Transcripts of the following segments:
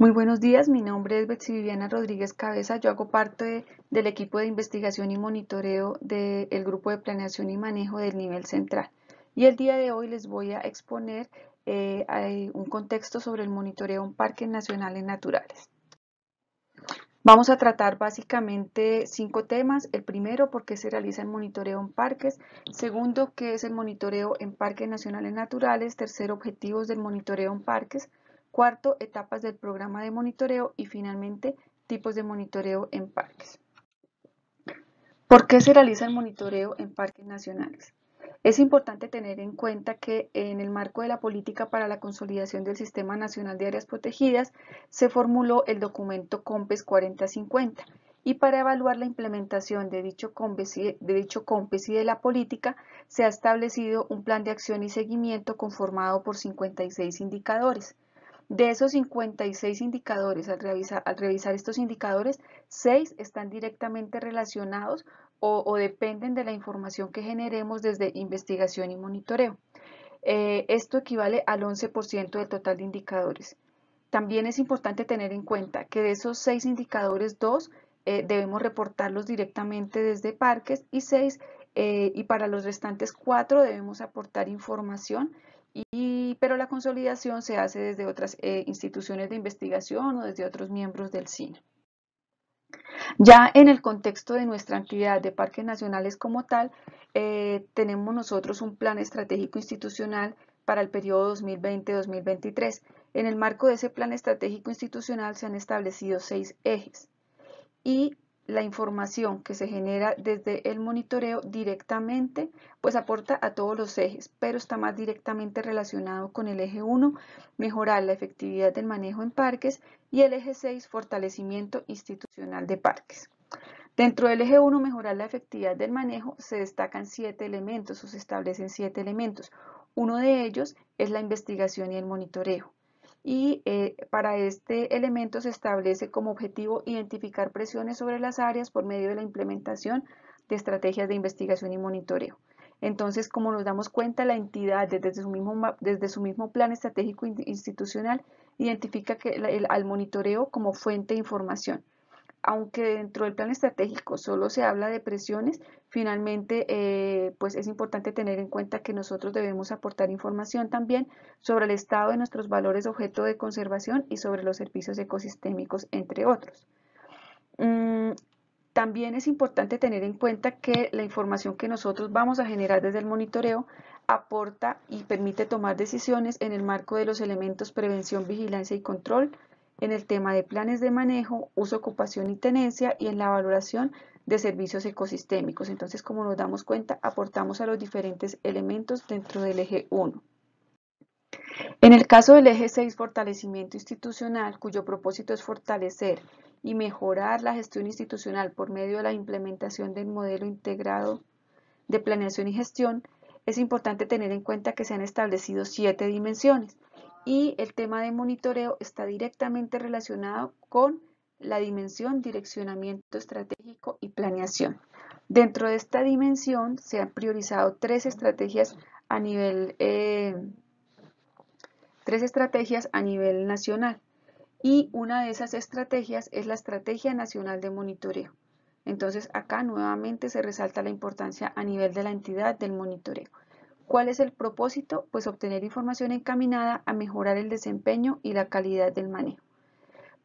Muy buenos días, mi nombre es Betsy Viviana Rodríguez Cabeza, yo hago parte del equipo de investigación y monitoreo del Grupo de Planeación y Manejo del Nivel Central. Y el día de hoy les voy a exponer eh, un contexto sobre el monitoreo en parques nacionales naturales. Vamos a tratar básicamente cinco temas. El primero, por qué se realiza el monitoreo en parques. Segundo, qué es el monitoreo en parques nacionales naturales. tercer, objetivos del monitoreo en parques. Cuarto, etapas del programa de monitoreo y finalmente tipos de monitoreo en parques. ¿Por qué se realiza el monitoreo en parques nacionales? Es importante tener en cuenta que en el marco de la política para la consolidación del Sistema Nacional de Áreas Protegidas se formuló el documento COMPES 4050 y para evaluar la implementación de dicho, COMPES y de, dicho COMPES y de la política se ha establecido un plan de acción y seguimiento conformado por 56 indicadores. De esos 56 indicadores, al revisar, al revisar estos indicadores, 6 están directamente relacionados o, dependen de la información que generemos desde investigación y monitoreo. Eh, esto equivale al 11% del total de indicadores. También es importante tener en cuenta que de esos seis indicadores, 2 eh, debemos reportarlos directamente desde parques y 6 eh, y para los restantes 4 debemos aportar información pero la consolidación se hace desde otras eh, instituciones de investigación o desde otros miembros del CINA. Ya en el contexto de nuestra actividad de parques nacionales como tal, eh, tenemos nosotros un plan estratégico institucional para el periodo 2020-2023. En el marco de ese plan estratégico institucional se han establecido seis ejes y la información que se genera desde el monitoreo directamente, pues aporta a todos los ejes, pero está más directamente relacionado con el eje 1, mejorar la efectividad del manejo en parques, y el eje 6, fortalecimiento institucional de parques. Dentro del eje 1, mejorar la efectividad del manejo, se destacan siete elementos o se establecen siete elementos. Uno de ellos es la investigación y el monitoreo y eh, para este elemento se establece como objetivo identificar presiones sobre las áreas por medio de la implementación de estrategias de investigación y monitoreo. Entonces, como nos damos cuenta, la entidad desde su mismo, desde su mismo plan estratégico institucional identifica al monitoreo como fuente de información aunque dentro del plan estratégico solo se habla de presiones, finalmente eh, pues es importante tener en cuenta que nosotros debemos aportar información también sobre el estado de nuestros valores objeto de conservación y sobre los servicios ecosistémicos, entre otros. Mm, también es importante tener en cuenta que la información que nosotros vamos a generar desde el monitoreo aporta y permite tomar decisiones en el marco de los elementos prevención, vigilancia y control, en el tema de planes de manejo, uso, ocupación y tenencia y en la valoración de servicios ecosistémicos. Entonces, como nos damos cuenta, aportamos a los diferentes elementos dentro del eje 1. En el caso del eje 6, fortalecimiento institucional, cuyo propósito es fortalecer y mejorar la gestión institucional por medio de la implementación del modelo integrado de planeación y gestión, es importante tener en cuenta que se han establecido siete dimensiones, y el tema de monitoreo está directamente relacionado con la dimensión direccionamiento estratégico y planeación. Dentro de esta dimensión se han priorizado tres estrategias a nivel, eh, tres estrategias a nivel nacional y una de esas estrategias es la Estrategia Nacional de Monitoreo. Entonces acá nuevamente se resalta la importancia a nivel de la entidad del monitoreo. ¿Cuál es el propósito? Pues obtener información encaminada a mejorar el desempeño y la calidad del manejo.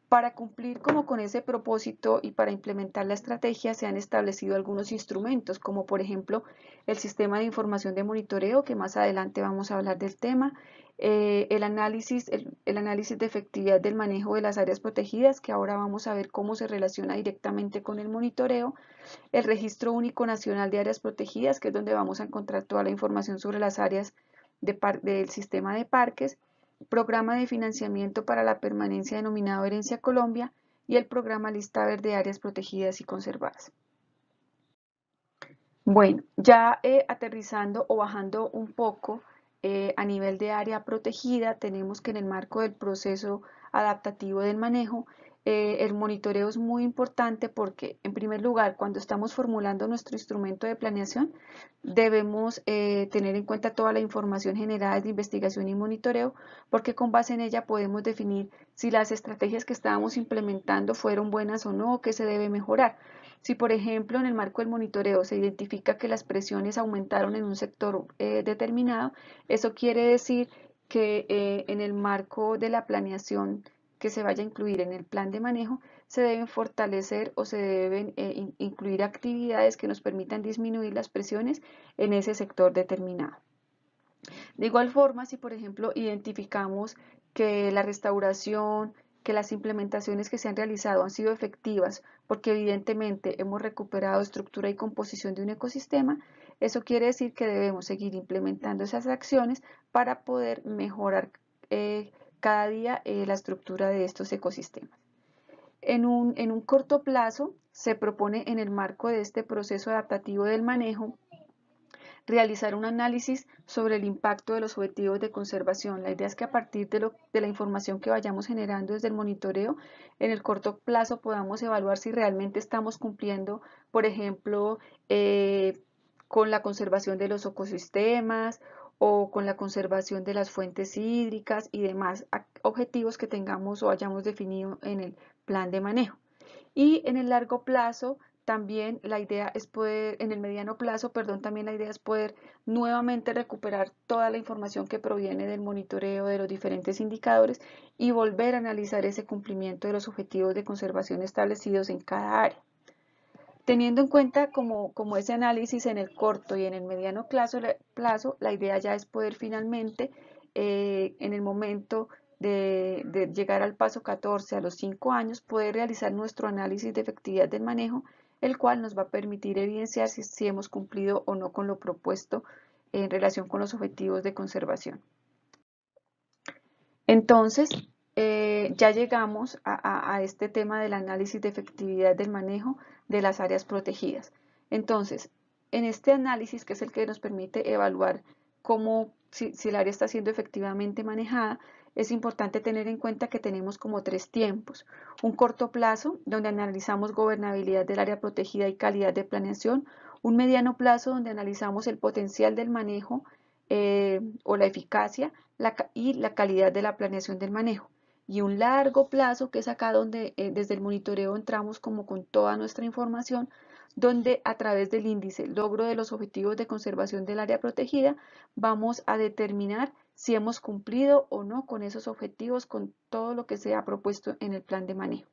Para cumplir como con ese propósito y para implementar la estrategia se han establecido algunos instrumentos, como por ejemplo el sistema de información de monitoreo, que más adelante vamos a hablar del tema, eh, el, análisis, el, análisis de efectividad del manejo de las áreas protegidas, que ahora vamos a ver cómo se relaciona directamente con el monitoreo, el Registro Único Nacional de Áreas Protegidas, que es donde vamos a encontrar toda la información sobre las áreas del sistema de parques, Programa de Financiamiento para la Permanencia denominado Herencia Colombia y el Programa Lista Verde de Áreas Protegidas y Conservadas. Bueno, ya eh, aterrizando o bajando un poco eh, a nivel de área protegida, tenemos que en el marco del proceso adaptativo del manejo, eh, el monitoreo es muy importante porque, en primer lugar, cuando estamos formulando nuestro instrumento de planeación, debemos eh, tener en cuenta toda la información generada de investigación y monitoreo, porque con base en ella podemos definir si las estrategias que estábamos implementando fueron buenas o no, o qué se debe mejorar. Si, por ejemplo, en el marco del monitoreo se identifica que las presiones aumentaron en un sector eh, determinado, eso quiere decir que eh, en el marco de la planeación que se vaya a incluir en el plan de manejo, se deben fortalecer o se deben eh, incluir actividades que nos permitan disminuir las presiones en ese sector determinado. De igual forma, si por ejemplo identificamos que la restauración, que las implementaciones que se han realizado han sido efectivas porque evidentemente hemos recuperado estructura y composición de un ecosistema, eso quiere decir que debemos seguir implementando esas acciones para poder mejorar eh, cada día eh, la estructura de estos ecosistemas. En un, en un corto plazo, se propone en el marco de este proceso adaptativo del manejo realizar un análisis sobre el impacto de los objetivos de conservación. La idea es que a partir de, la información que vayamos generando desde el monitoreo, en el corto plazo podamos evaluar si realmente estamos cumpliendo, por ejemplo, eh, con la conservación de los ecosistemas o con la conservación de las fuentes hídricas y demás objetivos que tengamos o hayamos definido en el plan de manejo. Y en el largo plazo, también la idea es poder, en el mediano plazo, perdón, también la idea es poder nuevamente recuperar toda la información que proviene del monitoreo de los diferentes indicadores y volver a analizar ese cumplimiento de los objetivos de conservación establecidos en cada área. Teniendo en cuenta como, ese análisis en el corto y en el mediano plazo, la idea ya es poder finalmente, eh, en el momento de, de, llegar al paso 14 a los 5 años, poder realizar nuestro análisis de efectividad del manejo el cual nos va a permitir evidenciar si, hemos cumplido o no con lo propuesto en relación con los objetivos de conservación. Entonces, eh, ya llegamos a, este tema del análisis de efectividad del manejo de las áreas protegidas. Entonces, en este análisis, que es el que nos permite evaluar cómo si, el área está siendo efectivamente manejada, es importante tener en cuenta que tenemos como tres tiempos. Un corto plazo, donde analizamos gobernabilidad del área protegida y calidad de planeación. Un mediano plazo, donde analizamos el potencial del manejo eh, o la eficacia y la calidad de la planeación del manejo. Y un largo plazo, que es acá donde eh, desde el monitoreo entramos como con toda nuestra información donde a través del índice logro de los objetivos de conservación del área protegida vamos a determinar si hemos cumplido o no con esos objetivos, con todo lo que se ha propuesto en el plan de manejo.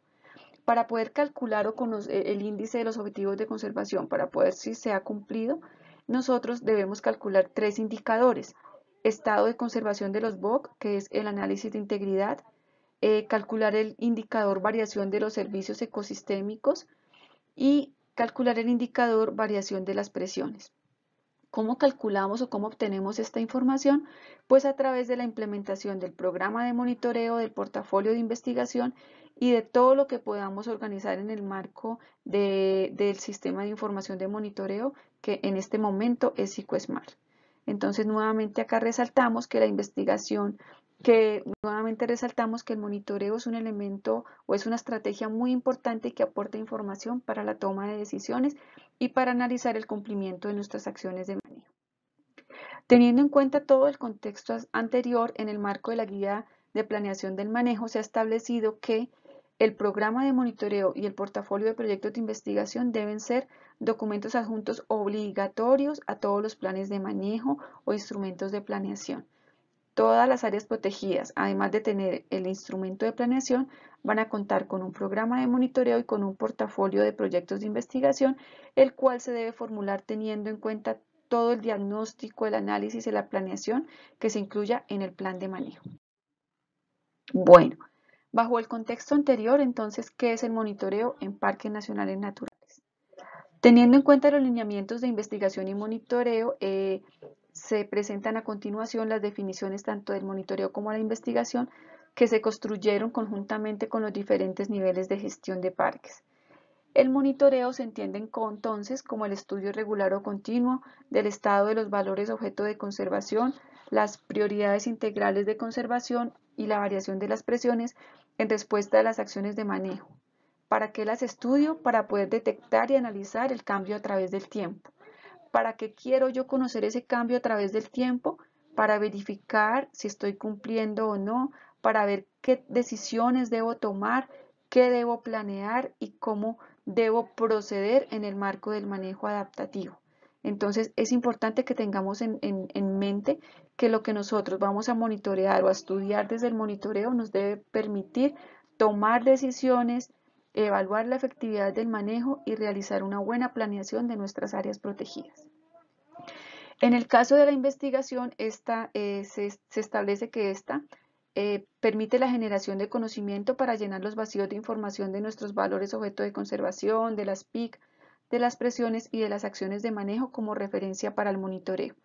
Para poder calcular o eh, el índice de los objetivos de conservación, para poder si se ha cumplido, nosotros debemos calcular tres indicadores. Estado de conservación de los BOC, que es el análisis de integridad, eh, calcular el indicador variación de los servicios ecosistémicos y Calcular el indicador variación de las presiones. ¿Cómo calculamos o cómo obtenemos esta información? Pues a través de la implementación del programa de monitoreo, del portafolio de investigación y de todo lo que podamos organizar en el marco del sistema de información de monitoreo que en este momento es PsicoSmart. Entonces, nuevamente acá resaltamos que la investigación que nuevamente resaltamos que el monitoreo es un elemento o es una estrategia muy importante que aporta información para la toma de decisiones y para analizar el cumplimiento de nuestras acciones de manejo. Teniendo en cuenta todo el contexto anterior, en el marco de la guía de planeación del manejo se ha establecido que el programa de monitoreo y el portafolio de proyectos de investigación deben ser documentos adjuntos obligatorios a todos los planes de manejo o instrumentos de planeación. Todas las áreas protegidas, además de tener el instrumento de planeación, van a contar con un programa de monitoreo y con un portafolio de proyectos de investigación, el cual se debe formular teniendo en cuenta todo el diagnóstico, el análisis y la planeación que se incluya en el plan de manejo. Bueno, bajo el contexto anterior, entonces, ¿qué es el monitoreo en parques nacionales naturales? Teniendo en cuenta los lineamientos de investigación y monitoreo, eh, se presentan a continuación las definiciones tanto del monitoreo como de la investigación que se construyeron conjuntamente con los diferentes niveles de gestión de parques. El monitoreo se entiende entonces como el estudio regular o continuo del estado de los valores objeto de conservación, las prioridades integrales de conservación y la variación de las presiones en respuesta a las acciones de manejo. ¿Para qué las estudio? Para poder detectar y analizar el cambio a través del tiempo para qué quiero yo conocer ese cambio a través del tiempo, para verificar si estoy cumpliendo o no, para ver qué decisiones debo tomar, qué debo planear y cómo debo proceder en el marco del manejo adaptativo. Entonces es importante que tengamos en, mente que lo que nosotros vamos a monitorear o a estudiar desde el monitoreo nos debe permitir tomar decisiones, evaluar la efectividad del manejo y realizar una buena planeación de nuestras áreas protegidas. En el caso de la investigación, eh, se, establece que esta eh, permite la generación de conocimiento para llenar los vacíos de información de nuestros valores objeto de conservación, de las PIC, de las presiones y de las acciones de manejo como referencia para el monitoreo.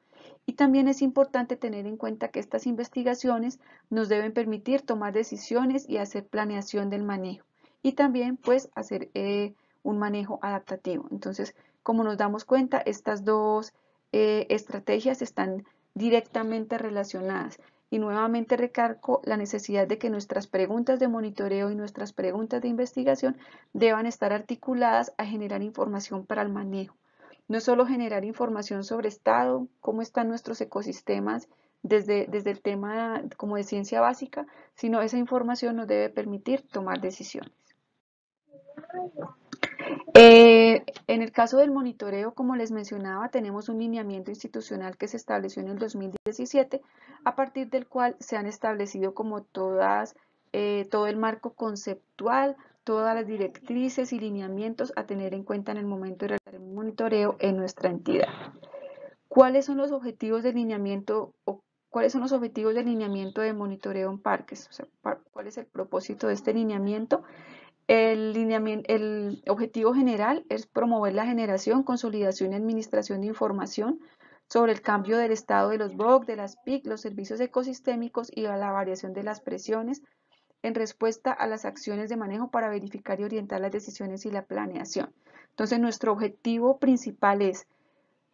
Y también es importante tener en cuenta que estas investigaciones nos deben permitir tomar decisiones y hacer planeación del manejo y también pues hacer eh, un manejo adaptativo. Entonces, como nos damos cuenta, estas dos eh, estrategias están directamente relacionadas. Y nuevamente recargo la necesidad de que nuestras preguntas de monitoreo y nuestras preguntas de investigación deban estar articuladas a generar información para el manejo. No solo generar información sobre estado, cómo están nuestros ecosistemas desde, desde el tema como de ciencia básica, sino esa información nos debe permitir tomar decisiones. Eh, en el caso del monitoreo, como les mencionaba, tenemos un lineamiento institucional que se estableció en el 2017, a partir del cual se han establecido como todas, eh, todo el marco conceptual, todas las directrices y lineamientos a tener en cuenta en el momento de realizar el monitoreo en nuestra entidad. ¿Cuáles son los objetivos de lineamiento o cuáles son los objetivos del lineamiento de monitoreo en parques? ¿Cuál es el propósito de este lineamiento? El, objetivo general es promover la generación, consolidación y administración de información sobre el cambio del estado de los BOC, de las PIC, los servicios ecosistémicos y la variación de las presiones en respuesta a las acciones de manejo para verificar y orientar las decisiones y la planeación. Entonces, nuestro objetivo principal es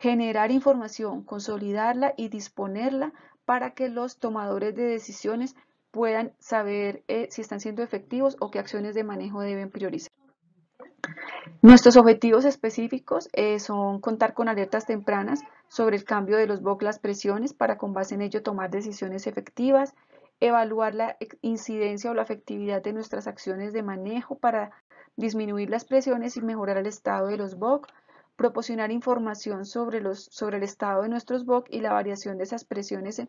generar información, consolidarla y disponerla para que los tomadores de decisiones puedan saber eh, si están siendo efectivos o qué acciones de manejo deben priorizar. Nuestros objetivos específicos eh, son contar con alertas tempranas sobre el cambio de los BOC, las presiones, para con base en ello tomar decisiones efectivas, evaluar la incidencia o la efectividad de nuestras acciones de manejo para disminuir las presiones y mejorar el estado de los BOC, proporcionar información sobre, los, sobre el estado de nuestros BOC y la variación de esas presiones en,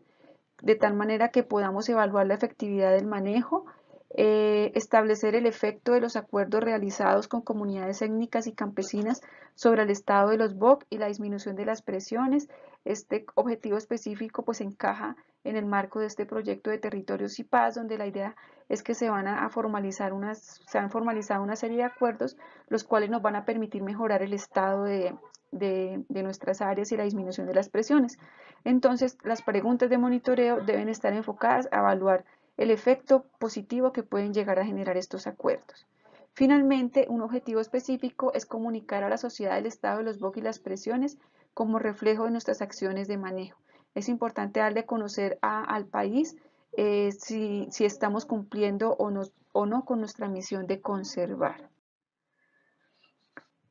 de tal manera que podamos evaluar la efectividad del manejo, eh, establecer el efecto de los acuerdos realizados con comunidades étnicas y campesinas sobre el estado de los BOC y la disminución de las presiones. Este objetivo específico pues encaja en el marco de este proyecto de Territorios y Paz, donde la idea es que se van a formalizar unas, se han formalizado una serie de acuerdos, los cuales nos van a permitir mejorar el estado de, de nuestras áreas y la disminución de las presiones. Entonces, las preguntas de monitoreo deben estar enfocadas a evaluar el efecto positivo que pueden llegar a generar estos acuerdos. Finalmente, un objetivo específico es comunicar a la sociedad el estado de los BOC y las presiones como reflejo de nuestras acciones de manejo. Es importante darle a conocer al país eh, si, estamos cumpliendo o no, o no con nuestra misión de conservar.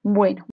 Bueno.